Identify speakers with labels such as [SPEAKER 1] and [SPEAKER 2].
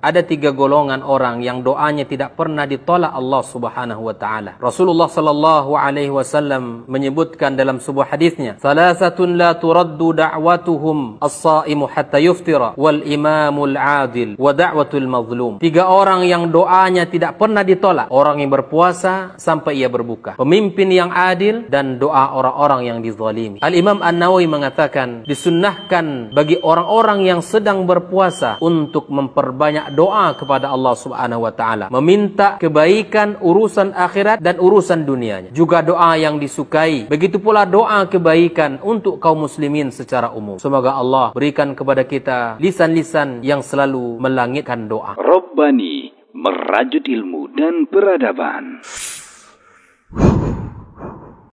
[SPEAKER 1] ada tiga golongan orang yang doanya tidak pernah ditolak Allah Subhanahu wa taala. Rasulullah sallallahu alaihi wasallam menyebutkan dalam sebuah hadisnya, "Salasatun la turaddu da'watuhum as-shaimu hatta yuftira wal imamul 'adil wa da'watul mazlum." Tiga orang yang doanya tidak pernah ditolak, orang yang berpuasa sampai ia berbuka, pemimpin yang adil dan doa orang-orang yang dizalimi. Al-Imam An-Nawawi mengatakan, disunnahkan bagi orang-orang yang sedang berpuasa untuk memperbanyak doa kepada Allah Subhanahu wa taala, meminta kebaikan urusan akhirat dan urusan dunianya. Juga doa yang disukai. Begitu pula doa kebaikan untuk kaum muslimin secara umum. Semoga Allah berikan kepada kita lisan-lisan yang selalu melangitkan doa.
[SPEAKER 2] Rabbani merajut ilmu dan peradaban.